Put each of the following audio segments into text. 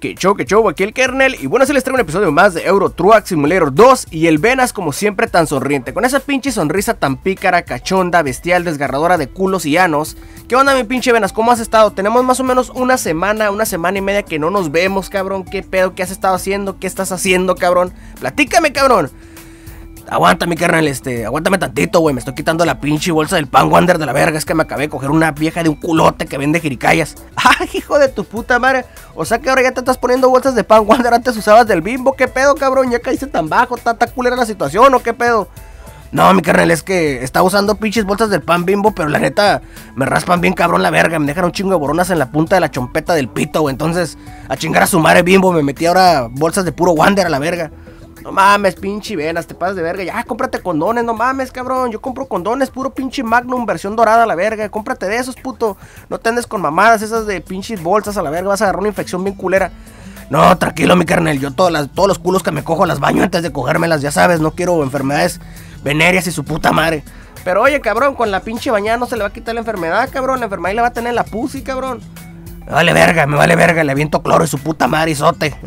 Que show, que show, aquí el kernel Y bueno, se les traigo un episodio más de Euro Truck Simulator 2 Y el Venas como siempre tan sonriente Con esa pinche sonrisa tan pícara, cachonda, bestial, desgarradora de culos y anos ¿Qué onda mi pinche Venas? ¿Cómo has estado? Tenemos más o menos una semana, una semana y media que no nos vemos, cabrón ¿Qué pedo? ¿Qué has estado haciendo? ¿Qué estás haciendo, cabrón? Platícame, cabrón Aguanta, mi carnal, este, aguántame tantito, güey. Me estoy quitando la pinche bolsa del pan Wander de la verga. Es que me acabé de coger una vieja de un culote que vende jiricayas. ¡Ay, hijo de tu puta madre! O sea que ahora ya te estás poniendo bolsas de pan Wander. Antes usabas del bimbo. ¿Qué pedo, cabrón? Ya caíste tan bajo. tata culera la situación o qué pedo? No, mi carnal, es que estaba usando pinches bolsas del pan bimbo, pero la neta me raspan bien cabrón la verga. Me dejaron un chingo de boronas en la punta de la chompeta del pito, güey. Entonces, a chingar a su madre bimbo, me metí ahora bolsas de puro Wander a la verga. No mames, pinche venas, te pasas de verga. Ya, cómprate condones, no mames, cabrón. Yo compro condones, puro pinche Magnum, versión dorada a la verga. Cómprate de esos, puto. No te andes con mamadas esas de pinches bolsas a la verga. Vas a agarrar una infección bien culera. No, tranquilo, mi carnal. Yo todas las, todos los culos que me cojo las baño antes de cogérmelas, ya sabes. No quiero enfermedades venéreas y su puta madre. Pero oye, cabrón, con la pinche bañada no se le va a quitar la enfermedad, cabrón. La enfermedad la va a tener la pussy, cabrón. Me vale verga, me vale verga, le aviento cloro y su puta madre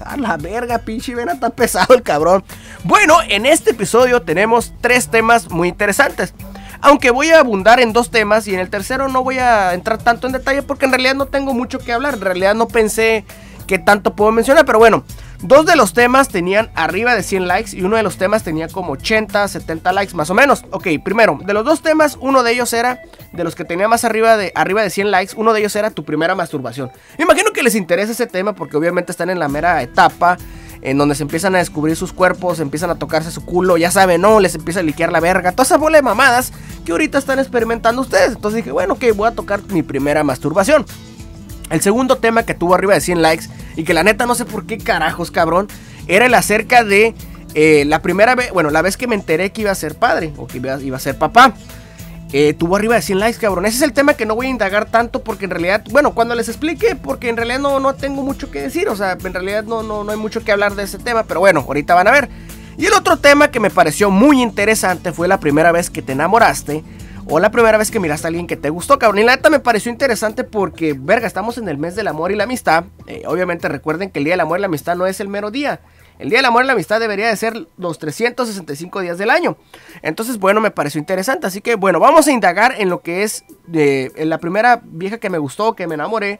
A la verga, pinche vena tan pesado el cabrón. Bueno, en este episodio tenemos tres temas muy interesantes. Aunque voy a abundar en dos temas y en el tercero no voy a entrar tanto en detalle porque en realidad no tengo mucho que hablar. En realidad no pensé que tanto puedo mencionar, pero bueno. Dos de los temas tenían arriba de 100 likes y uno de los temas tenía como 80, 70 likes más o menos. Ok, primero, de los dos temas, uno de ellos era, de los que tenía más arriba de, arriba de 100 likes, uno de ellos era tu primera masturbación. Me imagino que les interesa ese tema porque obviamente están en la mera etapa en donde se empiezan a descubrir sus cuerpos, empiezan a tocarse su culo, ya saben, ¿no? Les empieza a liquear la verga, toda esa bola de mamadas que ahorita están experimentando ustedes. Entonces dije, bueno, ok, voy a tocar mi primera masturbación. El segundo tema que tuvo arriba de 100 likes y que la neta no sé por qué carajos, cabrón, era el acerca de eh, la primera vez, bueno, la vez que me enteré que iba a ser padre o que iba, a ser papá. Eh, tuvo arriba de 100 likes, cabrón. Ese es el tema que no voy a indagar tanto porque en realidad, bueno, cuando les explique, porque en realidad no, no tengo mucho que decir, o sea, en realidad no, no, no hay mucho que hablar de ese tema, pero bueno, ahorita van a ver. Y el otro tema que me pareció muy interesante fue la primera vez que te enamoraste o la primera vez que miraste a alguien que te gustó, cabrón. Y la neta me pareció interesante porque, verga, estamos en el mes del amor y la amistad. Eh, obviamente recuerden que el Día del Amor y la Amistad no es el mero día. El Día del Amor y la Amistad debería de ser los 365 días del año. Entonces, bueno, me pareció interesante. Así que, bueno, vamos a indagar en lo que es eh, la primera vieja que me gustó, que me enamoré.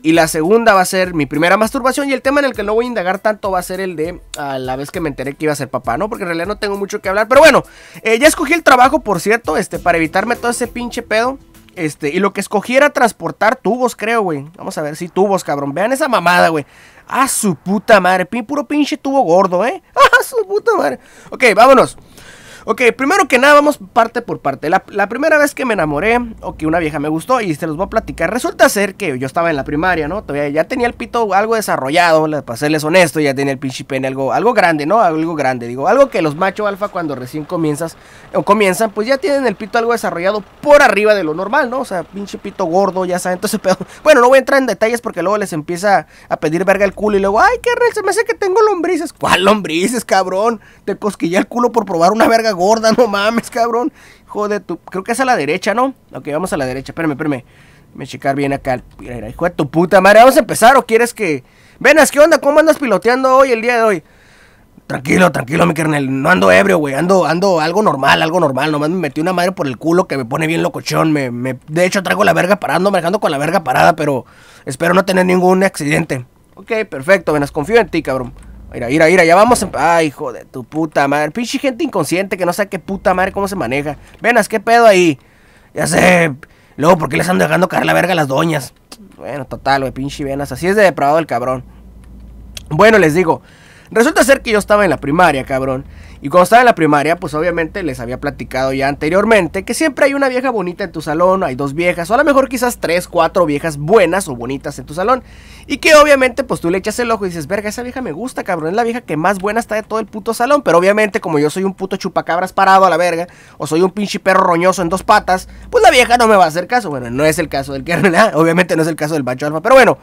Y la segunda va a ser mi primera masturbación. Y el tema en el que no voy a indagar tanto va a ser el de a la vez que me enteré que iba a ser papá, ¿no? Porque en realidad no tengo mucho que hablar. Pero bueno, eh, ya escogí el trabajo, por cierto, este, para evitarme todo ese pinche pedo. Este, y lo que escogí era transportar tubos, creo, güey. Vamos a ver, sí, tubos, cabrón. Vean esa mamada, güey. A su puta madre. Puro pinche tubo gordo, ¿eh? A su puta madre. Ok, vámonos. Ok, primero que nada, vamos parte por parte. La, primera vez que me enamoré, o que una vieja me gustó, y se los voy a platicar. Resulta ser que yo estaba en la primaria, ¿no? Todavía ya tenía el pito algo desarrollado, para serles honesto, ya tenía el pinche pene algo, algo grande, ¿no? Algo grande, digo. Algo que los macho alfa cuando recién comienzas, o comienzan, pues ya tienen el pito algo desarrollado por arriba de lo normal, ¿no? O sea, pinche pito gordo, ya saben. Entonces, pero, bueno, no voy a entrar en detalles porque luego les empieza a pedir verga el culo y luego, ay, qué rey, se me hace que tengo lombrices. ¿Cuál lombrices, cabrón? Te cosquillé el culo por probar una verga gorda, no mames, cabrón. Joder, Creo que es a la derecha, ¿no? Ok, vamos a la derecha. Espérame, espérame. Me checar bien acá. Mira, hijo de tu puta madre. ¿Vamos a empezar o quieres que.? Venas, ¿qué onda? ¿Cómo andas piloteando hoy, el día de hoy? Tranquilo, tranquilo, mi carnal. No ando ebrio, güey. Ando, ando algo normal, algo normal. Nomás me metí una madre por el culo que me pone bien locochón. Me, me, de hecho, traigo la verga parando, Ando manejando con la verga parada, pero espero no tener ningún accidente. Ok, perfecto, venas. Confío en ti, cabrón. Mira, mira, mira, ya vamos. En... Em-, ay, hijo de tu puta madre. Pinche gente inconsciente que no sabe qué puta madre cómo se maneja. Venas, qué pedo ahí. Ya sé. Luego, ¿por qué les están dejando caer la verga a las doñas? Bueno, total, wey. pinche venas. Así es de depravado el cabrón. Bueno, les digo. Resulta ser que yo estaba en la primaria, cabrón. Y cuando estaba en la primaria, pues obviamente les había platicado ya anteriormente que siempre hay una vieja bonita en tu salón, hay dos viejas, o a lo mejor quizás tres, cuatro viejas buenas o bonitas en tu salón. Y que obviamente pues tú le echas el ojo y dices, verga, esa vieja me gusta, cabrón, es la vieja que más buena está de todo el puto salón. Pero obviamente como yo soy un puto chupacabras parado a la verga, o soy un pinche perro roñoso en dos patas, pues la vieja no me va a hacer caso. Bueno, no es el caso del que, obviamente no es el caso del Pancho alfa, pero bueno,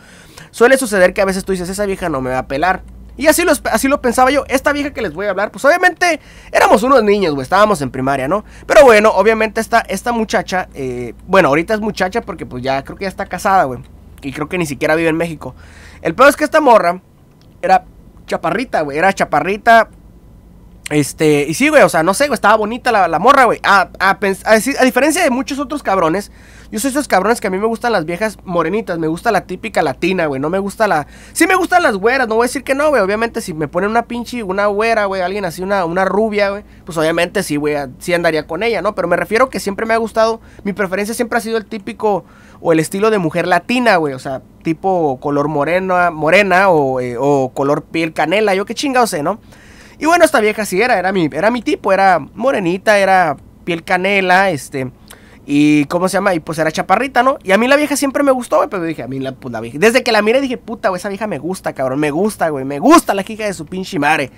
suele suceder que a veces tú dices, esa vieja no me va a pelar. Y así lo, así lo pensaba yo. Esta vieja que les voy a hablar, pues obviamente éramos unos niños, güey. Estábamos en primaria, ¿no? Pero bueno, obviamente esta, esta muchacha, eh, bueno, ahorita es muchacha porque pues ya creo que ya está casada, güey. Y creo que ni siquiera vive en México. El peor es que esta morra era chaparrita, güey. Era chaparrita. Este, y sí, güey, o sea, no sé, güey, estaba bonita la, morra, güey. a diferencia de muchos otros cabrones yo soy esos cabrones que a mí me gustan las viejas morenitas. Me gusta la típica latina, güey. No me gusta la. Sí me gustan las güeras, no voy a decir que no, güey. Obviamente, si me ponen una pinche, una güera, güey, alguien así, una, una rubia, güey. Pues obviamente sí, güey. Sí andaría con ella, ¿no? Pero me refiero que siempre me ha gustado. Mi preferencia siempre ha sido el típico o el estilo de mujer latina, güey. O sea, tipo color morena, morena o, eh, color piel canela, yo qué chingado sé, ¿no? Y bueno, esta vieja sí era, era mi, era mi tipo, era morenita, era piel canela, este. Y cómo se llama, y pues era chaparrita, ¿no? Y a mí la vieja siempre me gustó, güey, pero dije, a mí la, puta pues, vieja. Desde que la miré dije, puta, güey, esa vieja me gusta, cabrón, me gusta, güey, me gusta la hija de su pinche madre.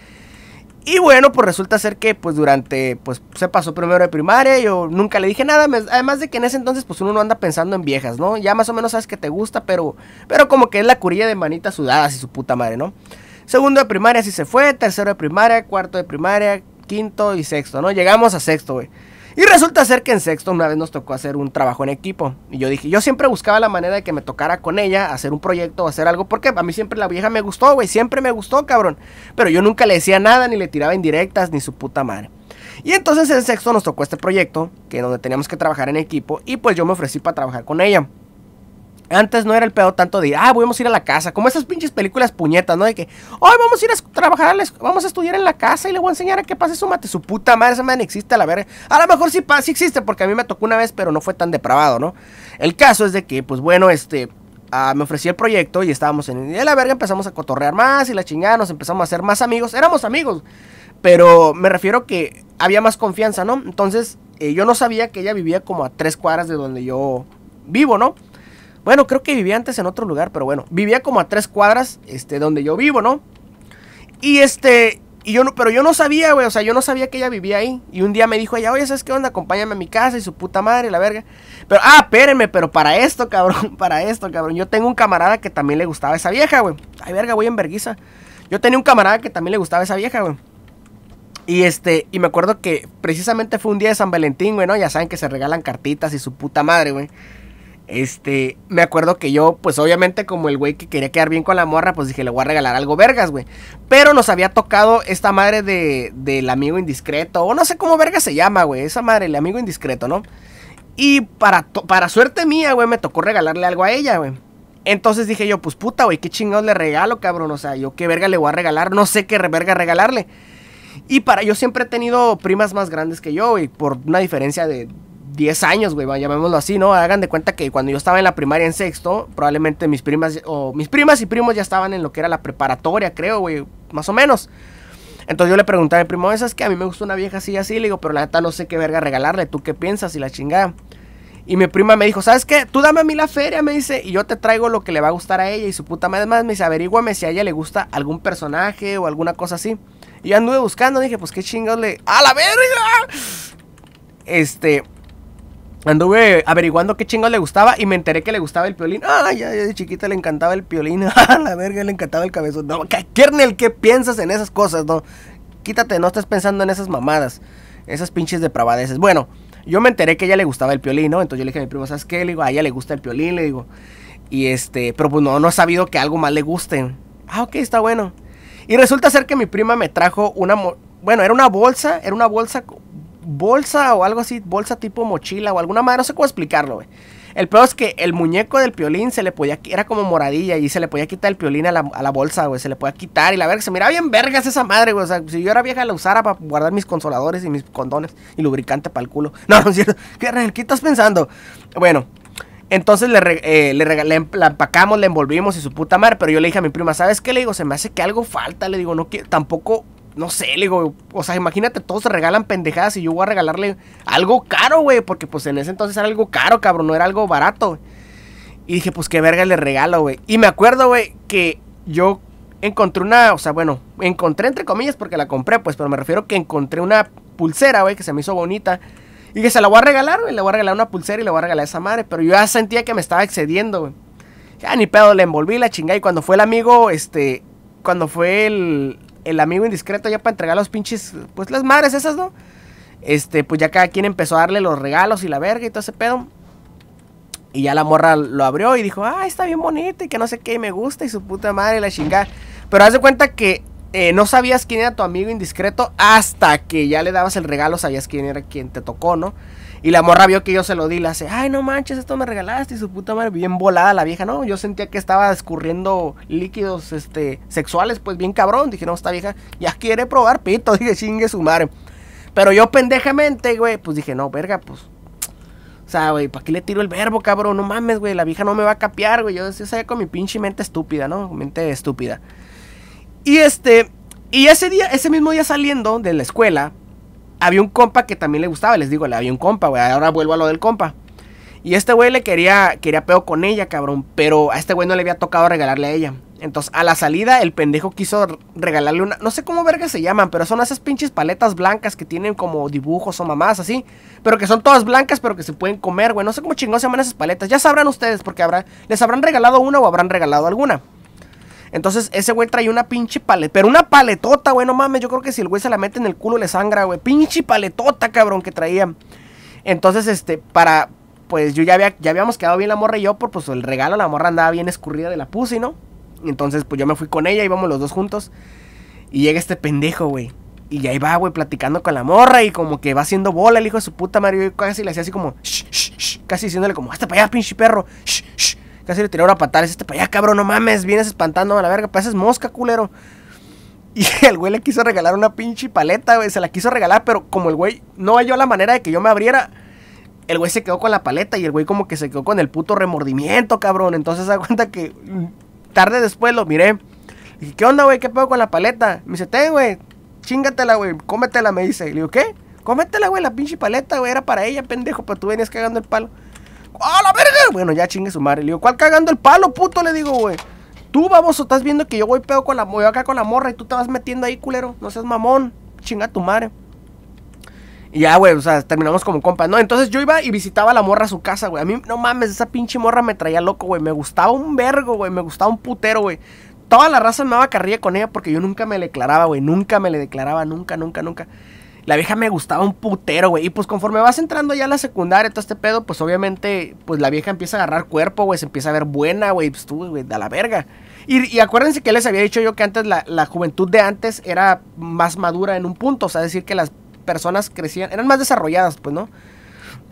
Y bueno, pues resulta ser que pues durante, pues se pasó primero de primaria, yo nunca le dije nada, además de que en ese entonces pues uno no anda pensando en viejas, ¿no? Ya más o menos sabes que te gusta, pero, pero como que es la curilla de manitas sudadas y su puta madre, ¿no? Segundo de primaria sí se fue, tercero de primaria, cuarto de primaria, quinto y sexto, ¿no? Llegamos a sexto, güey. Y resulta ser que en sexto una vez nos tocó hacer un trabajo en equipo. Y yo dije, yo siempre buscaba la manera de que me tocara con ella hacer un proyecto o hacer algo. Porque a mí siempre la vieja me gustó, güey. Siempre me gustó, cabrón. Pero yo nunca le decía nada, ni le tiraba indirectas, ni su puta madre. Y entonces en sexto nos tocó este proyecto, que donde teníamos que trabajar en equipo. Y pues yo me ofrecí para trabajar con ella. Antes no era el pedo tanto de ah, vamos a ir a la casa, como esas pinches películas puñetas, ¿no? De que, hoy vamos a ir a trabajar, vamos a estudiar en la casa y le voy a enseñar a que pase su mate. Su puta madre, esa madre existe a la verga. A lo mejor sí, sí existe, porque a mí me tocó una vez, pero no fue tan depravado, ¿no? El caso es de que, pues bueno, este, ah, me ofrecí el proyecto y estábamos en eh, la verga, empezamos a cotorrear más y la chingada, nos empezamos a hacer más amigos, éramos amigos, pero me refiero que había más confianza, ¿no? Entonces eh, yo no sabía que ella vivía como a tres cuadras de donde yo vivo, ¿no? Bueno, creo que vivía antes en otro lugar, pero bueno, vivía como a tres cuadras, este, donde yo vivo, ¿no? Y este, y yo no, pero yo no sabía, güey, o sea, yo no sabía que ella vivía ahí. Y un día me dijo ella, oye, ¿sabes qué onda? Acompáñame a mi casa y su puta madre, la verga. Pero, ah, espérenme, pero para esto, cabrón, para esto, cabrón. Yo tengo un camarada que también le gustaba esa vieja, güey. Ay, verga, voy en verguiza. Yo tenía un camarada que también le gustaba esa vieja, güey. Y este, y me acuerdo que precisamente fue un día de San Valentín, güey, ¿no? Ya saben que se regalan cartitas y su puta madre, güey. Este, me acuerdo que yo, pues obviamente como el güey que quería quedar bien con la morra, pues dije, le voy a regalar algo vergas, güey. Pero nos había tocado esta madre de, del amigo indiscreto, o no sé cómo verga se llama, güey, esa madre, el amigo indiscreto, ¿no? Y para, para suerte mía, güey, me tocó regalarle algo a ella, güey. Entonces dije yo, pues puta, güey, qué chingados le regalo, cabrón. O sea, yo qué verga le voy a regalar, no sé qué verga regalarle. Y para, yo siempre he tenido primas más grandes que yo, güey, por una diferencia de 10 años, güey, llamémoslo así, ¿no? Hagan de cuenta que cuando yo estaba en la primaria en sexto, probablemente mis primas o mis primas y primos ya estaban en lo que era la preparatoria, creo, güey, más o menos. Entonces yo le pregunté a mi primo, ¿sabes que A mí me gusta una vieja así así, le digo, pero la neta no sé qué verga regalarle, ¿tú qué piensas? Y la chingada. Y mi prima me dijo, ¿sabes qué? Tú dame a mí la feria, me dice, y yo te traigo lo que le va a gustar a ella y su puta madre. Más me dice, averígüame si a ella le gusta algún personaje o alguna cosa así. Y yo anduve buscando, dije, pues qué chingados le. ¡A la verga! Este, Anduve averiguando qué chingo le gustaba y me enteré que le gustaba el piolín. Ah, ya, ya de chiquita le encantaba el piolín. A la verga, le encantaba el cabezón. No, Kernel, ¿qué piensas en esas cosas? No, quítate, no estás pensando en esas mamadas. Esas pinches depravadeces. Bueno, yo me enteré que ella le gustaba el piolín, ¿no? Entonces yo le dije a mi primo, ¿sabes qué? Le digo, a ella le gusta el piolín, le digo. Y este, pero pues no, no ha sabido que algo más le guste. Ah, ok, está bueno. Y resulta ser que mi prima me trajo una, bueno, era una bolsa, era una bolsa bolsa o algo así, bolsa tipo mochila o alguna madre, no sé cómo explicarlo, güey. El peor es que el muñeco del piolín se le podía, era como moradilla y se le podía quitar el piolín a la, bolsa, güey. Se le podía quitar y la verga, se miraba bien vergas esa madre, güey. O sea, si yo era vieja la usara para guardar mis consoladores y mis condones y lubricante para el culo. No, no es cierto. ¿Qué, estás pensando? Bueno, entonces le, eh, le, em-, la empacamos, le envolvimos y su puta madre. Pero yo le dije a mi prima, ¿sabes qué? Le digo, se me hace que algo falta. Le digo, no que tampoco no sé, le digo, o sea, imagínate, todos se regalan pendejadas y yo voy a regalarle algo caro, güey, porque pues en ese entonces era algo caro, cabrón, no era algo barato. Y dije, pues qué verga le regalo, güey. Y me acuerdo, güey, que yo encontré una, o sea, bueno, encontré entre comillas porque la compré, pues, pero me refiero que encontré una pulsera, güey, que se me hizo bonita. Y que se la voy a regalar, güey, le voy a regalar una pulsera y le voy a regalar esa madre. Pero yo ya sentía que me estaba excediendo, güey. Ya ni pedo, le envolví la chingada. Y cuando fue el amigo, este, cuando fue el, el amigo indiscreto ya para entregar los pinches, pues las madres esas, ¿no? Este, pues ya cada quien empezó a darle los regalos y la verga y todo ese pedo. Y ya la morra lo abrió y dijo, ah, está bien bonita y que no sé qué, y me gusta y su puta madre la chingada. Pero haz de cuenta que eh, no sabías quién era tu amigo indiscreto hasta que ya le dabas el regalo, sabías quién era quien te tocó, ¿no? Y la morra vio que yo se lo di la le hace, ay, no manches, esto me regalaste. Y su puta madre, bien volada la vieja, ¿no? Yo sentía que estaba escurriendo líquidos este, sexuales, pues bien cabrón. Dije, no, esta vieja ya quiere probar pito. Dije, chingue su madre. Pero yo pendejamente, güey, pues dije, no, verga, pues. O sea, güey, ¿para qué le tiro el verbo, cabrón? No mames, güey, la vieja no me va a capear, güey. Yo decía, o con mi pinche mente estúpida, ¿no? Mente estúpida. Y este, y ese día, ese mismo día saliendo de la escuela, había un compa que también le gustaba, les digo, le había un compa, güey, ahora vuelvo a lo del compa. Y este güey le quería, quería peo con ella, cabrón, pero a este güey no le había tocado regalarle a ella. Entonces, a la salida, el pendejo quiso regalarle una, no sé cómo verga se llaman, pero son esas pinches paletas blancas que tienen como dibujos o mamás así, pero que son todas blancas, pero que se pueden comer, güey, no sé cómo chingón se llaman esas paletas, ya sabrán ustedes, porque habrá, les habrán regalado una o habrán regalado alguna. Entonces, ese güey traía una pinche paleta. Pero una paletota, güey, no mames. Yo creo que si el güey se la mete en el culo le sangra, güey. Pinche paletota, cabrón, que traía. Entonces, este, para. Pues yo ya, había, ya habíamos quedado bien la morra y yo, por pues, pues el regalo, la morra andaba bien escurrida de la pussy, ¿no? Entonces, pues yo me fui con ella, íbamos los dos juntos. Y llega este pendejo, güey. Y ahí va, güey, platicando con la morra y como que va haciendo bola el hijo de su puta madre. y casi le hacía así como, casi diciéndole como, hasta para allá, pinche perro, shh, Casi le tiraron a patales. Este para allá, cabrón, no mames, vienes espantando a la verga. Pases mosca, culero. Y el güey le quiso regalar una pinche paleta, güey. Se la quiso regalar, pero como el güey no halló la manera de que yo me abriera, el güey se quedó con la paleta y el güey como que se quedó con el puto remordimiento, cabrón. Entonces se da cuenta que mm, tarde después lo miré. Le dije, ¿qué onda, güey? ¿Qué pedo con la paleta? Me dice, te, güey, chingatela, güey, cómetela, me dice. Le digo, ¿qué? Cómetela, güey, la pinche paleta, güey, era para ella, pendejo, pero tú venías cagando el palo. ¡Ah, la verga! Bueno, ya chingue su madre. Le digo, ¿cuál cagando el palo, puto? Le digo, güey. Tú, baboso, estás viendo que yo voy pedo con la voy acá con la morra y tú te vas metiendo ahí, culero. No seas mamón. Chinga tu madre. Y ya, güey, o sea, terminamos como compas, ¿no? Entonces yo iba y visitaba a la morra a su casa, güey. A mí, no mames, esa pinche morra me traía loco, güey. Me gustaba un vergo, güey. Me gustaba un putero, güey. Toda la raza me daba carrilla con ella porque yo nunca me le declaraba, güey. Nunca me le declaraba, nunca, nunca, nunca. La vieja me gustaba un putero, güey. Y pues conforme vas entrando ya a la secundaria, todo este pedo, pues obviamente, pues la vieja empieza a agarrar cuerpo, güey. Se empieza a ver buena, güey. Pues tú, güey, da la verga. Y, acuérdense que les había dicho yo que antes la, juventud de antes era más madura en un punto. O sea, decir que las personas crecían, eran más desarrolladas, pues, ¿no?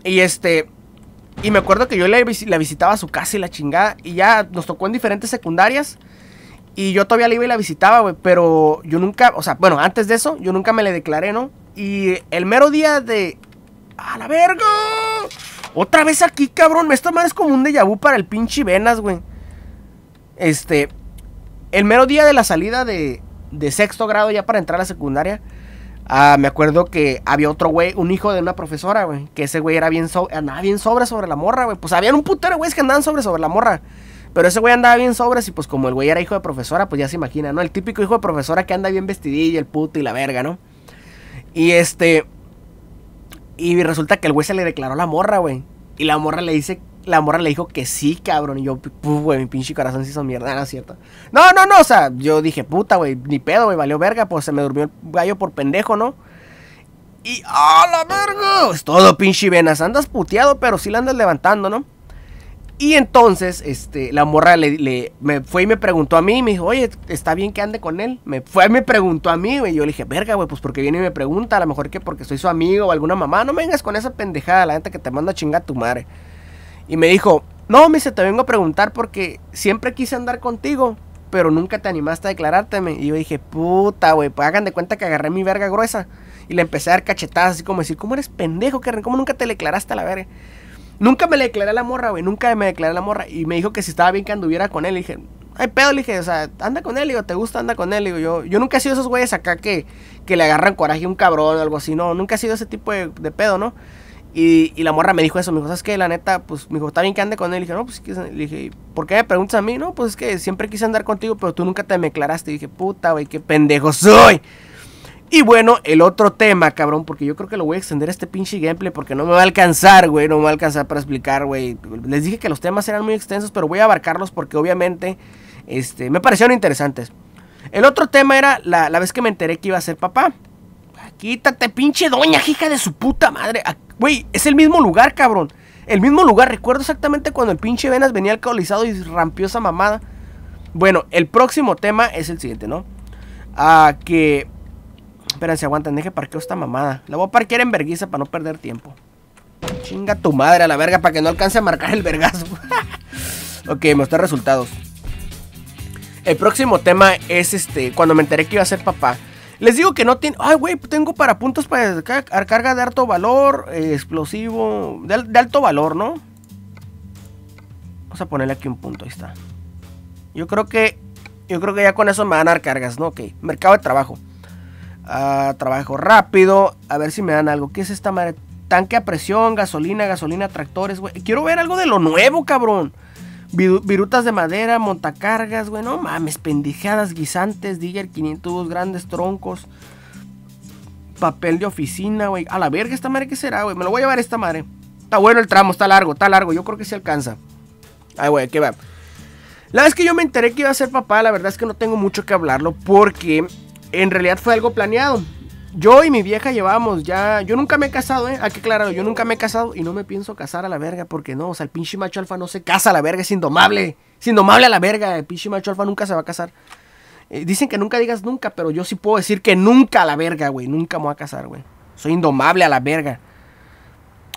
Y este. Y me acuerdo que yo le la visitaba a su casa y la chingada. Y ya nos tocó en diferentes secundarias. Y yo todavía la iba y la visitaba, güey. Pero yo nunca, o sea, bueno, antes de eso, yo nunca me le declaré, ¿no? Y el mero día de... ¡A la verga! Otra vez aquí, cabrón. Esta está es como un déjà vu para el pinche Venas, güey. Este... El mero día de la salida de, de sexto grado ya para entrar a la secundaria. Ah, me acuerdo que había otro güey, un hijo de una profesora, güey. Que ese güey era bien andaba bien sobre sobre la morra, güey. Pues habían un putero güeyes que andaban sobre sobre la morra. Pero ese güey andaba bien sobres y pues como el güey era hijo de profesora, pues ya se imagina, ¿no? El típico hijo de profesora que anda bien vestidillo, el puto y la verga, ¿no? Y este. Y resulta que el güey se le declaró la morra, güey. Y la morra le dice. La morra le dijo que sí, cabrón. Y yo, puf, güey, mi pinche corazón se hizo mierda, no cierto. No, no, no, o sea, yo dije, puta, güey, ni pedo, güey, valió verga, pues se me durmió el gallo por pendejo, ¿no? Y, ¡ah, la verga! Es pues todo pinche venas. Andas puteado, pero sí la andas levantando, ¿no? Y entonces, este, la morra le, me fue y me preguntó a mí, me dijo, oye, ¿está bien que ande con él? Me fue y me preguntó a mí, güey. Yo le dije, verga, güey, pues porque viene y me pregunta, a lo mejor que porque soy su amigo o alguna mamá, no vengas con esa pendejada, la gente que te manda a chingar a tu madre. Y me dijo, no, me dice, te vengo a preguntar porque siempre quise andar contigo, pero nunca te animaste a declarárteme. Y yo dije, puta, güey, pues hagan de cuenta que agarré mi verga gruesa. Y le empecé a dar cachetadas, así como decir, ¿cómo eres pendejo, que ¿Cómo nunca te declaraste a la verga? Nunca me le declaré a la morra, güey. Nunca me declaré a la morra. Y me dijo que si estaba bien que anduviera con él. Y dije, ay, pedo, le dije, o sea, anda con él, digo, te gusta, anda con él. Digo, yo, yo nunca he sido esos güeyes acá que, que le agarran coraje a un cabrón o algo así. No, nunca he sido ese tipo de, de pedo, ¿no? Y, y, la morra me dijo eso, me dijo, ¿sabes qué? La neta, pues me dijo, está bien que ande con él. y dije, no, pues, le dije, ¿por qué me preguntas a mí? No, pues es que siempre quise andar contigo, pero tú nunca te me declaraste. Y dije, puta, güey, qué pendejo soy. Y bueno, el otro tema, cabrón, porque yo creo que lo voy a extender a este pinche gameplay porque no me va a alcanzar, güey, no me va a alcanzar para explicar, güey. Les dije que los temas eran muy extensos, pero voy a abarcarlos porque obviamente este, me parecieron interesantes. El otro tema era la, vez que me enteré que iba a ser papá. Quítate, pinche doña, hija de su puta madre. Ah, güey, es el mismo lugar, cabrón. El mismo lugar. Recuerdo exactamente cuando el pinche Venas venía alcoholizado y rampió esa mamada. Bueno, el próximo tema es el siguiente, ¿no? a que se aguantan deje parqueo esta mamada. La voy a parquear en verguiza para no perder tiempo. Chinga tu madre a la verga para que no alcance a marcar el vergazo. ok, mostrar resultados. El próximo tema es este, cuando me enteré que iba a ser papá. Les digo que no tiene. Ay, güey, tengo para puntos para carga de alto valor, eh, explosivo. De, alto valor, ¿no? Vamos a ponerle aquí un punto, ahí está. Yo creo que. Yo creo que ya con eso me van a dar cargas, ¿no? Ok, mercado de trabajo trabajo rápido. A ver si me dan algo. ¿Qué es esta madre? Tanque a presión, gasolina, gasolina, tractores, güey. Quiero ver algo de lo nuevo, cabrón. virutas de madera, montacargas, güey. No mames, pendijadas, guisantes, digger, 500 grandes troncos. Papel de oficina, güey. A la verga, esta madre, ¿qué será, güey? Me lo voy a llevar esta madre. Está bueno el tramo, está largo, está largo. Yo creo que se alcanza. Ay, güey, qué va. La vez que yo me enteré que iba a ser papá, la verdad es que no tengo mucho que hablarlo porque en realidad fue algo planeado. Yo y mi vieja llevábamos ya. Yo nunca me he casado, ¿eh? Hay que Yo nunca me he casado y no me pienso casar a la verga porque no. O sea, el pinche macho alfa no se casa a la verga, es indomable. Es indomable a la verga. El pinche macho alfa nunca se va a casar. Eh, dicen que nunca digas nunca, pero yo sí puedo decir que nunca a la verga, güey. Nunca me voy a casar, güey. Soy indomable a la verga.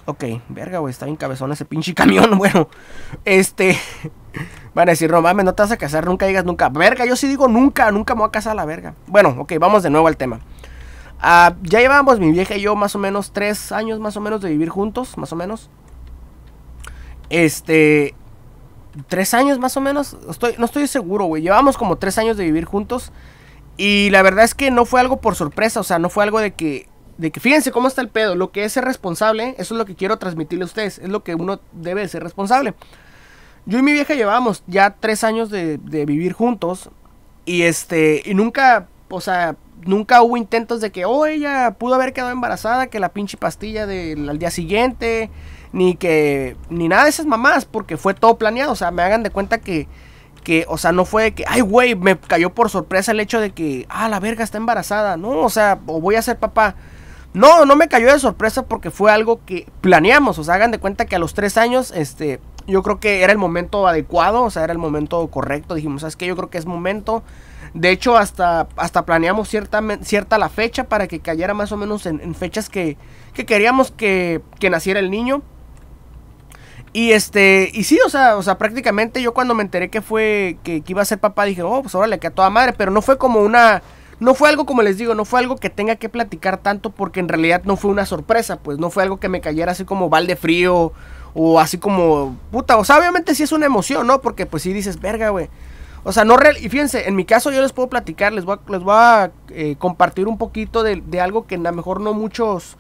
Ok, verga, güey. Está bien cabezón ese pinche camión, bueno. Este. Van a decir, no mames, no te vas a casar, nunca digas nunca. Verga, yo sí digo nunca, nunca me voy a casar a la verga. Bueno, ok, vamos de nuevo al tema. Ah, ya llevábamos mi vieja y yo más o menos tres años más o menos de vivir juntos, más o menos. Este, tres años más o menos. Estoy, no estoy seguro, güey. Llevamos como tres años de vivir juntos. Y la verdad es que no fue algo por sorpresa. O sea, no fue algo de que. De que fíjense cómo está el pedo. Lo que es ser responsable, eso es lo que quiero transmitirle a ustedes. Es lo que uno debe ser responsable. Yo y mi vieja llevamos ya tres años de, de vivir juntos. Y este, y nunca, o sea, nunca hubo intentos de que, oh, ella pudo haber quedado embarazada, que la pinche pastilla del al día siguiente, ni que, ni nada de esas mamás, porque fue todo planeado. O sea, me hagan de cuenta que, que o sea, no fue que, ay, güey, me cayó por sorpresa el hecho de que, ah, la verga está embarazada, no, o sea, o voy a ser papá. No, no me cayó de sorpresa porque fue algo que planeamos. O sea, hagan de cuenta que a los tres años, este, yo creo que era el momento adecuado, o sea, era el momento correcto. Dijimos, ¿sabes qué? Yo creo que es momento. De hecho, hasta, hasta planeamos cierta, cierta la fecha para que cayera más o menos en, fechas que, queríamos que, que, naciera el niño. Y este, y sí, o sea, o sea, prácticamente yo cuando me enteré que fue, que, iba a ser papá, dije, oh, pues ahora le a toda madre, pero no fue como una, no fue algo como les digo, no fue algo que tenga que platicar tanto porque en realidad no fue una sorpresa, pues no fue algo que me cayera así como balde frío o así como, puta, o sea, obviamente sí es una emoción, ¿no? Porque pues sí dices, verga, güey. O sea, no real. Y fíjense, en mi caso yo les puedo platicar, les voy a, les voy a eh, compartir un poquito de, algo que a lo mejor no muchos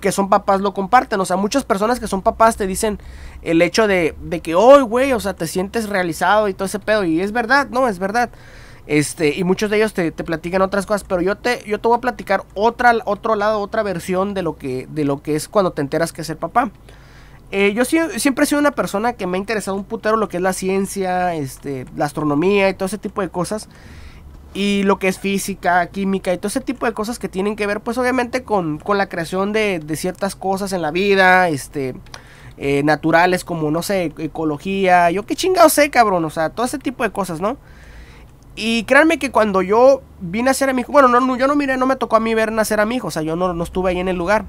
que son papás lo comparten. O sea, muchas personas que son papás te dicen el hecho de, que, hoy, güey, o sea, te sientes realizado y todo ese pedo. Y es verdad, no, es verdad. Este, y muchos de ellos te, platican otras cosas, pero yo te, yo te voy a platicar otra, otro lado, otra versión de lo, que, de lo que es cuando te enteras que es el papá. Eh, yo siempre he sido una persona que me ha interesado un putero lo que es la ciencia, este, la astronomía y todo ese tipo de cosas. Y lo que es física, química y todo ese tipo de cosas que tienen que ver, pues obviamente con, la creación de, ciertas cosas en la vida, este, eh, naturales como, no sé, ecología, yo qué chingado sé, cabrón, o sea, todo ese tipo de cosas, ¿no? Y créanme que cuando yo vine a ser a mi hijo, bueno, no, yo no miré, no me tocó a mí ver nacer a mi hijo, o sea, yo no, no estuve ahí en el lugar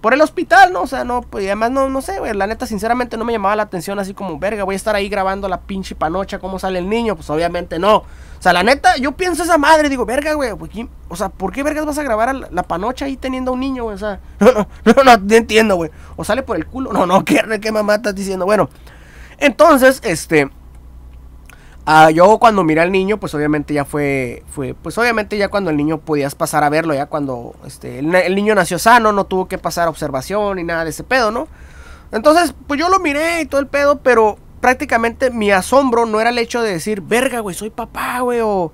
por el hospital, ¿no? O sea, no, pues, además no, no sé, güey, la neta, sinceramente no me llamaba la atención así como, verga, voy a estar ahí grabando la pinche panocha, cómo sale el niño, pues obviamente no. O sea, la neta, yo pienso esa madre, digo, verga, güey, o sea, ¿por qué vergas vas a grabar a la, panocha ahí teniendo un niño, güey? O sea, no, no, no, no, entiendo, güey. O sale por el culo, no, no, qué, qué mamá estás diciendo, bueno. Entonces, este, Ah, yo cuando miré al niño, pues obviamente ya fue, fue, pues obviamente ya cuando el niño podías pasar a verlo, ya cuando este, el, niño nació sano, no tuvo que pasar observación ni nada de ese pedo, ¿no? Entonces, pues yo lo miré y todo el pedo, pero prácticamente mi asombro no era el hecho de decir, verga, güey, soy papá, güey, o...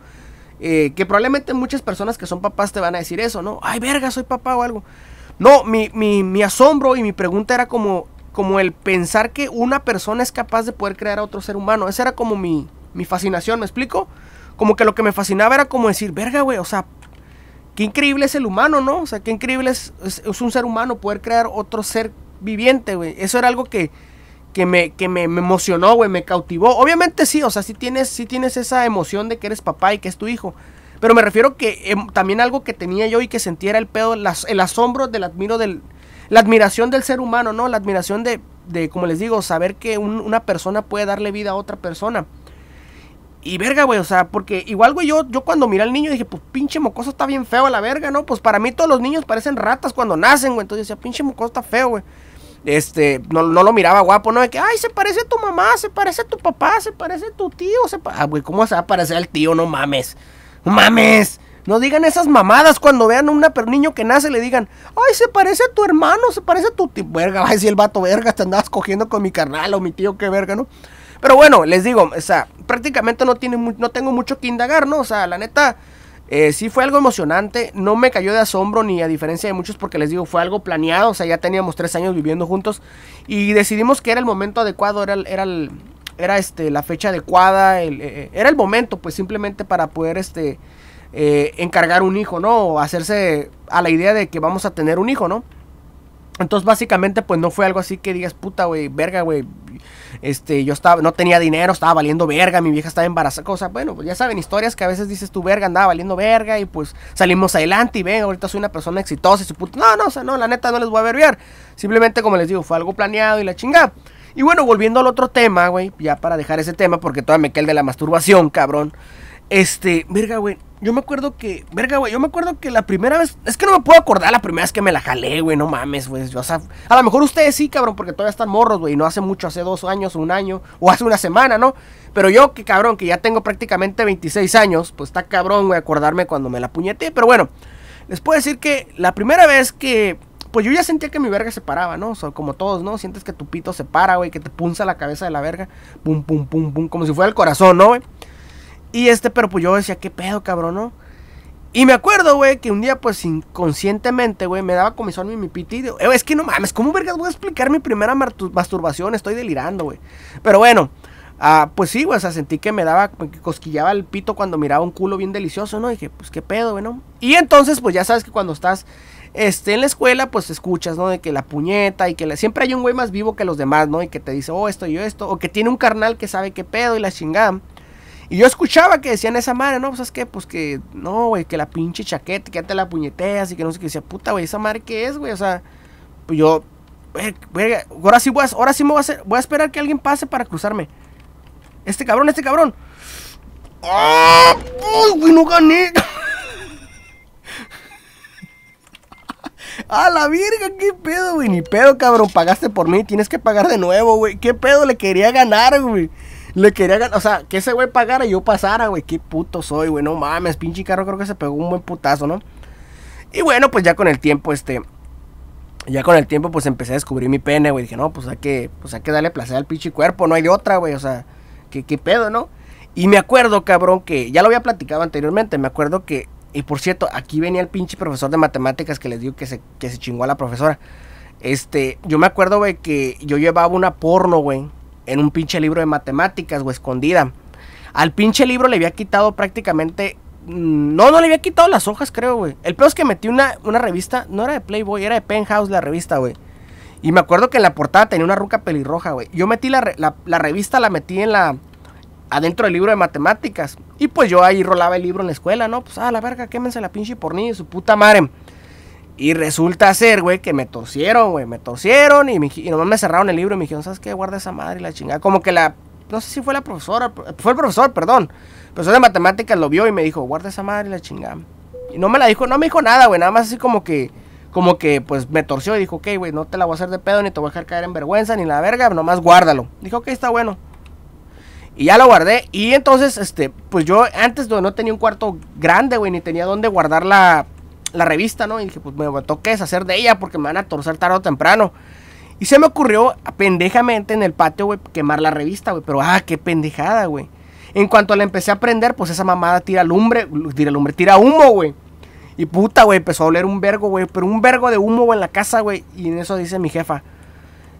Eh, que probablemente muchas personas que son papás te van a decir eso, ¿no? Ay, verga, soy papá o algo. No, mi, mi, mi, asombro y mi pregunta era como, como el pensar que una persona es capaz de poder crear a otro ser humano. Ese era como mi, mi fascinación, ¿me explico? Como que lo que me fascinaba era como decir, verga, güey, o sea, qué increíble es el humano, ¿no? O sea, qué increíble es, es, un ser humano poder crear otro ser viviente, güey. Eso era algo que, que, me, que me, emocionó, güey, me cautivó. Obviamente sí, o sea, sí tienes, tienes esa emoción de que eres papá y que es tu hijo. Pero me refiero que em, también algo que tenía yo y que sentía era el pedo, el asombro del admiro del... La admiración del ser humano, ¿no? La admiración de, de como les digo, saber que una persona puede darle vida a otra persona. Y verga, güey, o sea, porque igual, güey, yo, yo cuando miré al niño dije, pues pinche mocoso está bien feo a la verga, ¿no? Pues para mí todos los niños parecen ratas cuando nacen, güey. Entonces decía, pinche mocoso está feo, güey. Este, no, no, lo miraba guapo, ¿no? De que, ay, se parece a tu mamá, se parece a tu papá, se parece a tu tío, se Ah, güey, ¿cómo se va a parecer al tío? No mames. ¡No mames! No digan esas mamadas cuando vean a un niño que nace, le digan, ay, se parece a tu hermano, se parece a tu tío. Verga, va si el vato, verga, te andabas cogiendo con mi carnal o mi tío, qué verga, ¿no? Pero bueno, les digo, o sea, prácticamente no, tiene, no tengo mucho que indagar, ¿no? O sea, la neta, eh, sí fue algo emocionante, no me cayó de asombro ni a diferencia de muchos porque les digo, fue algo planeado, o sea, ya teníamos tres años viviendo juntos y decidimos que era el momento adecuado, era, era, este, la fecha adecuada, eh, eh, era el momento pues simplemente para poder este, eh, encargar un hijo, ¿no? O hacerse a la idea de que vamos a tener un hijo, ¿no? Entonces, básicamente, pues no fue algo así que digas, puta, güey, verga, güey. Este, yo estaba, no tenía dinero, estaba valiendo verga, mi vieja estaba embarazada. O sea, bueno, pues ya saben, historias que a veces dices tú, verga, andaba valiendo verga y pues salimos adelante y ven, ahorita soy una persona exitosa y su puta. No, no, o sea, no, la neta no les voy a verbiar. Simplemente, como les digo, fue algo planeado y la chingada. Y bueno, volviendo al otro tema, güey, ya para dejar ese tema, porque todavía me queda el de la masturbación, cabrón. Este, verga, güey. Yo me acuerdo que, verga, güey, yo me acuerdo que la primera vez, es que no me puedo acordar la primera vez que me la jalé, güey, no mames, güey. o sea, a lo mejor ustedes sí, cabrón, porque todavía están morros, güey, no hace mucho, hace dos años, un año, o hace una semana, ¿no? Pero yo, que cabrón, que ya tengo prácticamente 26 años, pues está cabrón, güey, acordarme cuando me la puñeté. Pero bueno, les puedo decir que la primera vez que, pues yo ya sentía que mi verga se paraba, ¿no? O como todos, ¿no? Sientes que tu pito se para, güey, que te punza la cabeza de la verga, pum, pum, pum, pum, como si fuera el corazón, ¿no, güey? Y este, pero pues yo decía, ¿qué pedo, cabrón, no? Y me acuerdo, güey, que un día, pues inconscientemente, güey, me daba comisión mi, mi piti. Y digo, eh, es que no mames, ¿cómo vergas voy a explicar mi primera masturbación? Estoy delirando, güey. Pero bueno, ah, pues sí, güey, o sea, sentí que me daba, que cosquillaba el pito cuando miraba un culo bien delicioso, ¿no? Y dije, pues qué pedo, güey, ¿no? Y entonces, pues ya sabes que cuando estás este, en la escuela, pues escuchas, ¿no? De que la puñeta y que siempre hay un güey más vivo que los demás, ¿no? Y que te dice, oh, esto y yo esto, o que tiene un carnal que sabe qué pedo y la chingada. Y yo escuchaba que decían esa madre, no, sabes pues es que, pues que, no, güey, que la pinche chaqueta, que ya la puñeteas y que no sé qué. Decía, puta, güey, esa madre qué es, güey, o sea, pues yo, Güey, ahora sí, voy a, ahora me voy a, esperar que alguien pase para cruzarme. Este cabrón, este cabrón. ¡Ah! Pues, güey, no gané! ¡A la virga! ¿Qué pedo, güey? Ni pedo, cabrón. Pagaste por mí. Tienes que pagar de nuevo, güey. ¿Qué pedo le quería ganar, güey? Le quería ganar, o sea, que ese güey pagara y yo pasara, güey. Qué puto soy, güey. No mames, pinche carro creo que se pegó un buen putazo, ¿no? Y bueno, pues ya con el tiempo, este. Ya con el tiempo, pues empecé a descubrir mi pene, güey. Dije, no, pues hay que, pues hay que darle placer al pinche cuerpo, no hay de otra, güey. O sea, ¿qué, pedo, ¿no? Y me acuerdo, cabrón, que ya lo había platicado anteriormente. Me acuerdo que, y por cierto, aquí venía el pinche profesor de matemáticas que les digo que se, que se chingó a la profesora. Este, yo me acuerdo, güey, que yo llevaba una porno, güey en un pinche libro de matemáticas o escondida. Al pinche libro le había quitado prácticamente. Mm, no, no le había quitado las hojas, creo, güey. El peor es que metí una, revista, no era de Playboy, era de Penthouse la revista, güey. Y me acuerdo que en la portada tenía una ruca pelirroja, güey. Yo metí la, revista, la metí en la, adentro del libro de matemáticas. Y pues yo ahí rolaba el libro en la escuela, ¿no? Pues a ah, la verga, quémense la pinche pornilla y su puta madre. Y resulta ser, güey, que me torcieron, güey. Me torcieron y, me, nomás me cerraron el libro y me dijeron, ¿sabes qué? Guarda esa madre y la chingada. Como que la. No sé si fue la profesora. Fue el profesor, perdón. El profesor de matemáticas lo vio y me dijo, guarda esa madre y la chingada. Y no me la dijo, no me dijo nada, güey. Nada más así como que. Como que pues me torció y dijo, ok, güey, no te la voy a hacer de pedo, ni te voy a dejar caer en vergüenza, ni la verga, nomás guárdalo. Dijo, ok, está bueno. Y ya lo guardé. Y entonces, este, pues yo antes no tenía un cuarto grande, güey, ni tenía dónde guardar la, la revista, ¿no? Y dije, pues me toque deshacer de ella porque me van a torcer tarde o temprano. Y se me ocurrió pendejamente en el patio, güey, quemar la revista, güey. Pero, ah, qué pendejada, güey. En cuanto la empecé a prender, pues esa mamada tira lumbre, tira lumbre, tira humo, güey. Y puta, güey, empezó a oler un vergo, güey. Pero un vergo de humo, en la casa, güey. Y en eso dice mi jefa.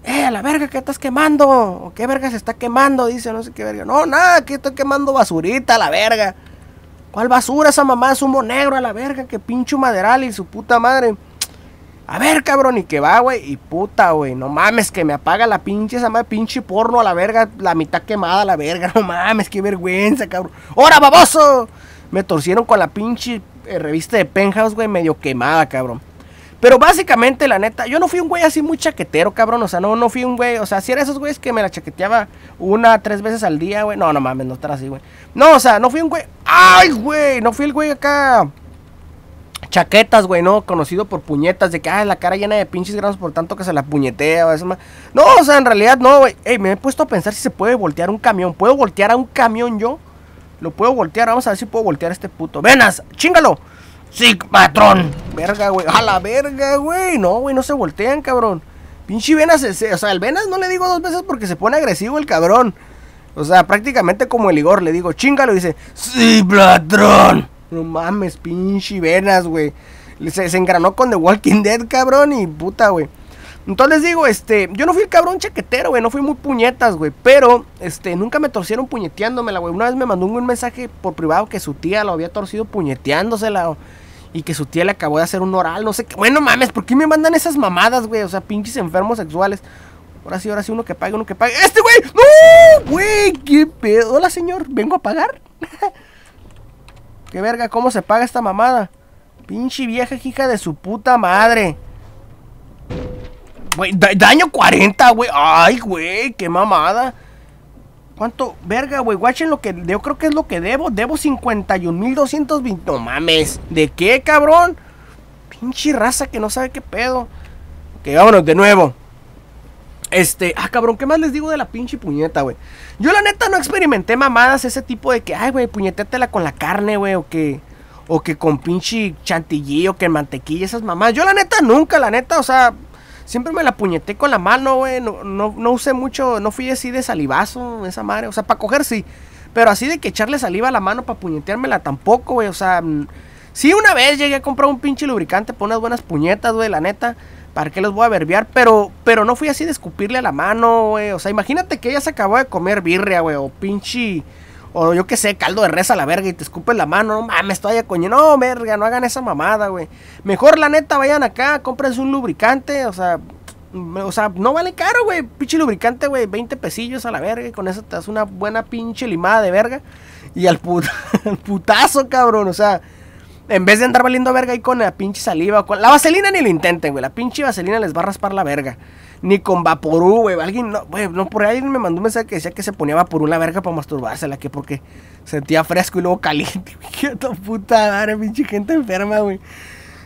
Eh, a la verga, ¿qué estás quemando? qué verga se está quemando? Dice, no sé qué verga. No, nada, que estoy quemando basurita, la verga. ¿Cuál basura esa mamá es humo negro a la verga? Que pinche maderal y su puta madre. A ver, cabrón, y que va, güey. Y puta, güey. No mames, que me apaga la pinche esa madre, pinche porno a la verga. La mitad quemada a la verga. No mames, qué vergüenza, cabrón. ¡Hora, baboso! Me torcieron con la pinche eh, revista de Penthouse, güey, medio quemada, cabrón. Pero básicamente, la neta, yo no fui un güey así muy chaquetero, cabrón. O sea, no, no fui un güey. O sea, si era esos güeyes que me la chaqueteaba una, tres veces al día, güey. No, no mames, no estar así, güey. No, o sea, no fui un güey. ¡Ay, güey! No fui el güey acá. Chaquetas, güey, ¿no? Conocido por puñetas, de que, ah, la cara llena de pinches granos por tanto que se la puñetea, eso más. No, o sea, en realidad no, güey. Ey, me he puesto a pensar si se puede voltear un camión. ¿Puedo voltear a un camión yo? Lo puedo voltear, vamos a ver si puedo voltear a este puto. ¡Venas! ¡Chingalo! Sí, patrón. Verga, güey. A la verga, güey. No, güey, no se voltean, cabrón. Pinche Venas, o sea, el Venas no le digo dos veces porque se pone agresivo el cabrón. O sea, prácticamente como el Igor, le digo, chingalo y dice, sí, patrón. No mames, pinche Venas, güey. Se, engranó con The Walking Dead, cabrón, y puta, güey. Entonces digo, este, yo no fui el cabrón chaquetero, güey, no fui muy puñetas, güey, pero, este, nunca me torcieron puñeteándomela, güey. Una vez me mandó un mensaje por privado que su tía lo había torcido puñeteándosela, y que su tía le acabó de hacer un oral, no sé qué. Bueno, mames, ¿por qué me mandan esas mamadas, güey? O sea, pinches enfermos sexuales. Ahora sí, ahora sí, uno que pague, uno que pague. ¡Este, güey! ¡No! ¡Güey! ¡Qué pedo! Hola, señor. ¿Vengo a pagar? ¡Qué verga! ¿Cómo se paga esta mamada? Pinche vieja hija de su puta madre. Güey, daño 40, güey. ¡Ay, güey! ¡Qué mamada! ¿Cuánto? Verga, güey. Guachen lo que. Yo creo que es lo que debo. Debo 51.220. No mames. ¿De qué, cabrón? Pinche raza que no sabe qué pedo. Que vámonos de nuevo. Este, ah, cabrón, ¿qué más les digo de la pinche puñeta, güey? Yo la neta no experimenté mamadas ese tipo de que, ay, güey, puñetétela con la carne, güey, o que, o que con pinche chantilly o que mantequilla, esas mamadas. Yo la neta nunca, la neta, o sea, siempre me la puñeté con la mano, güey. No, no, usé mucho, no fui así de salivazo, esa madre. O sea, para coger sí. Pero así de que echarle saliva a la mano para puñeteármela tampoco, güey. O sea, mm, sí una vez llegué a comprar un pinche lubricante para unas buenas puñetas, güey, la neta. ¿Para qué los voy a verbiar? Pero, pero no fui así de escupirle a la mano, güey. O sea, imagínate que ella se acabó de comer birria, güey. O pinche o yo qué sé, caldo de res a la verga y te escupen la mano. No mames, todavía coño. No, verga, no hagan esa mamada, güey. Mejor la neta, vayan acá, cómprense un lubricante. O sea, o sea, no vale caro, güey. Pinche lubricante, güey. 20 pesillos a la verga. Y con eso te das una buena pinche limada de verga. Y al, al putazo, cabrón. O sea, en vez de andar valiendo verga ahí con la pinche saliva o con... La vaselina ni lo intenten, güey. La pinche vaselina les va a raspar la verga. Ni con vaporú, güey. Alguien, no, güey, no, por ahí me mandó un mensaje que decía que se ponía vaporú en la verga para masturbársela, que porque sentía fresco y luego caliente. Qué puta madre, pinche gente enferma, güey.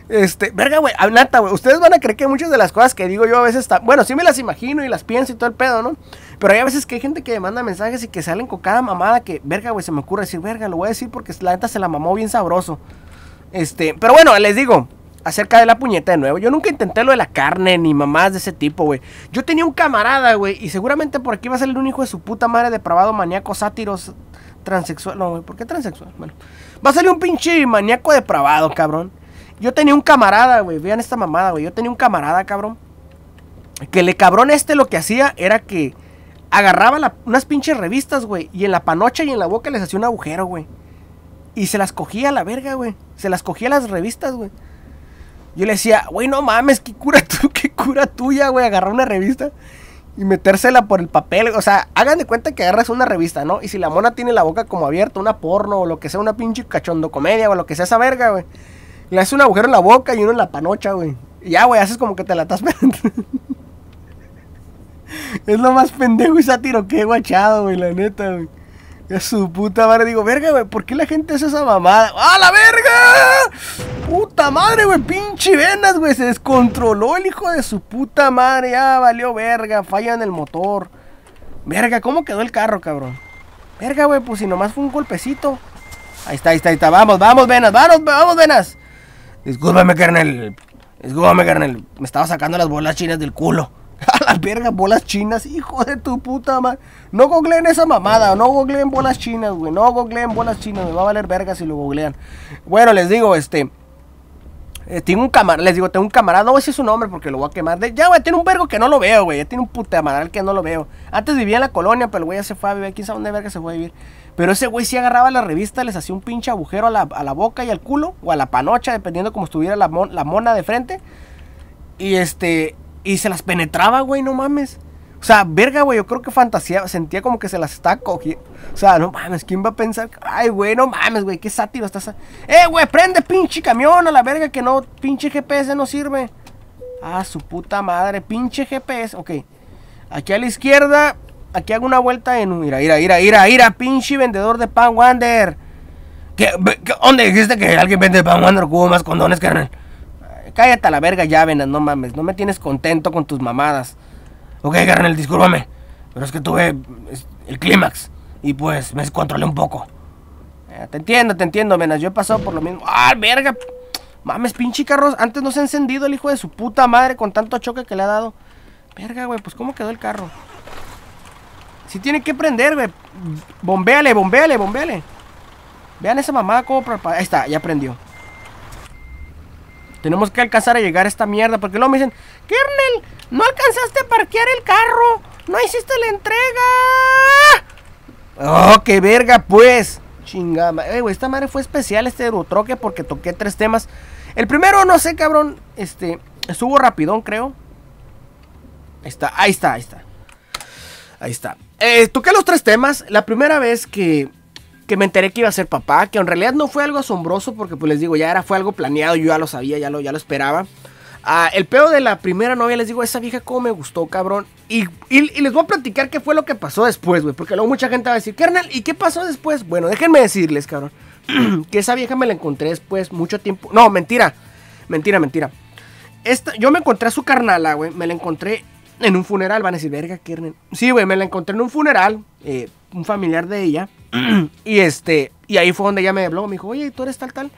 Este, verga, güey, nata, güey, ustedes van a creer que muchas de las cosas que digo yo a veces está bueno, sí me las imagino y las pienso y todo el pedo, ¿no? Pero hay a veces que hay gente que me manda mensajes y que salen con cada mamada que, verga, güey, se me ocurre decir, verga, lo voy a decir porque la neta se la mamó bien sabroso. Este, pero bueno, les digo, acerca de la puñeta de nuevo. Yo nunca intenté lo de la carne ni mamás de ese tipo, güey. Yo tenía un camarada, güey, y seguramente por aquí va a salir un hijo de su puta madre depravado, maníaco, sátiros, transexual. No, güey, ¿por qué transexual? Bueno, va a salir un pinche maníaco depravado, cabrón. Yo tenía un camarada, güey, vean esta mamada, güey. Yo tenía un camarada, cabrón. Que le cabrón este lo que hacía era que agarraba unas pinches revistas, güey, y en la panocha y en la boca les hacía un agujero, güey. Y se las cogía a la verga, güey. Se las cogía a las revistas, güey. Yo le decía, güey, no mames, qué cura, tú? qué cura tuya, güey, agarrar una revista y metérsela por el papel. O sea, hagan de cuenta que agarras una revista, ¿no? Y si la mona tiene la boca como abierta, una porno o lo que sea, una pinche cachondo comedia o lo que sea esa verga, güey. Le haces un agujero en la boca y uno en la panocha, güey. Y ya, güey, haces como que te la estás Es lo más pendejo y tiro que he guachado, güey, la neta, güey. A su puta madre, digo, verga, güey, ¿por qué la gente hace esa mamada? ¡A la verga! ¡Puta madre, güey! ¡Pinche venas, güey! Se descontroló el hijo de su puta madre. Ya valió verga, falla en el motor. Verga, ¿cómo quedó el carro, cabrón? Verga, güey, pues si nomás fue un golpecito. Ahí está, ahí está, ahí está. Vamos, vamos, venas, vamos, vamos, venas. Discúlpame, carnal. Discúlpame, carnal. Me estaba sacando las bolas chinas del culo. A las vergas, bolas chinas, hijo de tu puta madre. No googleen esa mamada, no googleen bolas chinas, güey. No googleen bolas chinas, me va a valer verga si lo googlean. Bueno, les digo, este. Eh, tengo un camarada, les digo, tengo un camarada, no voy su nombre porque lo voy a quemar. De ya, güey, tiene un vergo que no lo veo, güey. Ya tiene un puta amaral que no lo veo. Antes vivía en la colonia, pero el güey ya se fue a vivir. Quién sabe dónde verga se fue a vivir. Pero ese güey sí agarraba la revista, les hacía un pinche agujero a la, boca y al culo, o a la panocha, dependiendo como estuviera la, la mona de frente. Y este, y se las penetraba, güey, no mames. O sea, verga, güey, yo creo que fantaseaba sentía como que se las está cogiendo. O sea, no mames, ¿quién va a pensar? Ay, güey, no mames, güey, qué sátiro estás. ¡Eh, güey, prende pinche camión a la verga que no, pinche GPS no sirve! Ah, su puta madre, pinche GPS. Ok, aquí a la izquierda, aquí hago una vuelta en. Mira, ira, ira, ira, ira, pinche vendedor de pan Wander. ¿Qué, ¿Dónde dijiste que alguien vende pan Wander? Hubo más condones, carnal. Cállate a la verga ya, venas, no mames. No me tienes contento con tus mamadas. Ok, carnal, discúlpame. Pero es que tuve el clímax. Y pues me descontrolé un poco. Eh, te entiendo, te entiendo, venas. Yo he pasado por lo mismo. ¡Ah, verga! Mames, pinche carro. Antes no se ha encendido el hijo de su puta madre con tanto choque que le ha dado. Verga, güey, pues cómo quedó el carro. Si tiene que prender, güey. Bombeale, bombeale, bombeale. Vean esa mamada cómo... Ahí está, ya prendió. Tenemos que alcanzar a llegar a esta mierda. Porque luego me dicen, Kernel, no alcanzaste a parquear el carro. No hiciste la entrega. Oh, qué verga, pues. Chingada. Eh, esta madre fue especial este troque porque toqué tres temas. El primero, no sé, cabrón. Este, estuvo rapidón, creo. Ahí está, ahí está, ahí está. Ahí está. Eh, toqué los tres temas. La primera vez que que me enteré que iba a ser papá, que en realidad no fue algo asombroso porque pues les digo, ya era, fue algo planeado, yo ya lo sabía, ya lo, ya lo esperaba. Ah, el pedo de la primera novia, les digo, esa vieja como me gustó, cabrón. Y, y, les voy a platicar qué fue lo que pasó después, güey. Porque luego mucha gente va a decir, carnal, ¿y qué pasó después? Bueno, déjenme decirles, cabrón. que esa vieja me la encontré después mucho tiempo. No, mentira. Mentira, mentira. Esta, yo me encontré a su carnala, güey. Me la encontré en un funeral. Van a decir, verga, Kernel. Sí, güey, me la encontré en un funeral. Eh, un familiar de ella. y este, y ahí fue donde ella me habló, me dijo, oye, tú eres tal, tal.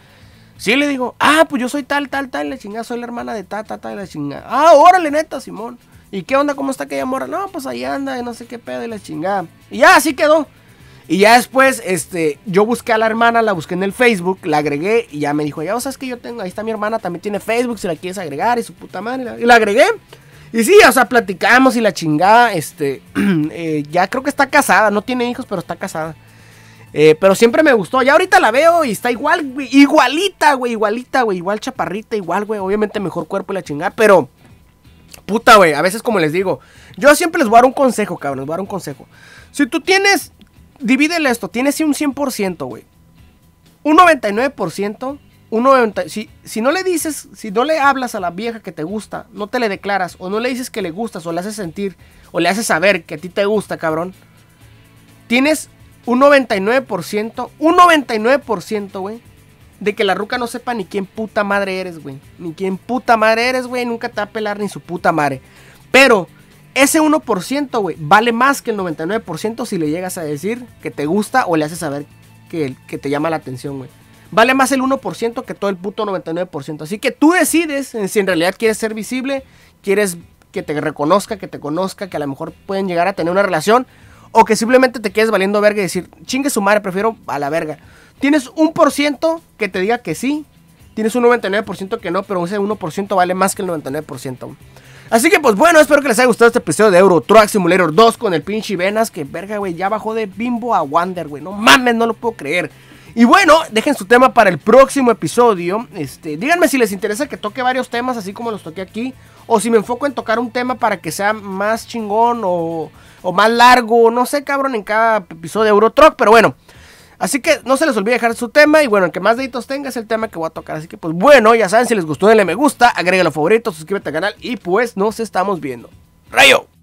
Sí, le digo, ah, pues yo soy tal, tal, tal, la chingada, soy la hermana de ta, ta, ta, la chingada. Ah, órale, neta, Simón. ¿Y qué onda? ¿Cómo está aquella mora? No, pues ahí anda, y no sé qué pedo, y la chingada. Y ya, así quedó. Y ya después, este, yo busqué a la hermana, la busqué en el Facebook, la agregué y ya me dijo, ya, o sea, es que yo tengo, ahí está mi hermana, también tiene Facebook, si la quieres agregar y su puta madre. Y la, agregué. Y sí, o sea, platicamos y la chingada, este, eh, ya creo que está casada, no tiene hijos, pero está casada. Eh, pero siempre me gustó. Ya ahorita la veo y está igual, Igualita, güey. Igualita, güey. Igual chaparrita, igual, güey. Obviamente mejor cuerpo y la chingada. Pero, puta, güey. A veces, como les digo, yo siempre les voy a dar un consejo, cabrón. Les voy a dar un consejo. Si tú tienes, divídele esto. Tienes un 100%, güey. Un 99%. Un 90, si, si no le dices, si no le hablas a la vieja que te gusta, no te le declaras, o no le dices que le gustas, o le haces sentir, o le haces saber que a ti te gusta, cabrón, tienes un 99%, un 99%, güey, de que la ruca no sepa ni quién puta madre eres, güey. Ni quién puta madre eres, güey, nunca te va a pelar ni su puta madre. Pero ese 1%, güey, vale más que el 99% si le llegas a decir que te gusta o le haces saber que, que te llama la atención, güey. Vale más el 1% que todo el puto 99%. Así que tú decides si en realidad quieres ser visible, quieres que te reconozca, que te conozca, que a lo mejor pueden llegar a tener una relación o que simplemente te quedes valiendo verga y decir, chingue su madre, prefiero a la verga. Tienes un por ciento que te diga que sí. Tienes un 99% que no, pero ese 1% vale más que el 99%. Así que pues bueno, espero que les haya gustado este episodio de Euro Truck Simulator 2 con el pinche Venas, que verga, güey, ya bajó de bimbo a wonder, güey. No mames, no lo puedo creer. Y bueno, dejen su tema para el próximo episodio. Este, díganme si les interesa que toque varios temas así como los toqué aquí. O si me enfoco en tocar un tema para que sea más chingón o o más largo, no sé, cabrón, en cada episodio de Eurotruck, pero bueno. Así que no se les olvide dejar su tema y bueno, el que más deditos tenga es el tema que voy a tocar. Así que pues bueno, ya saben, si les gustó denle me gusta, los favorito, suscríbete al canal y pues nos estamos viendo. ¡Rayo!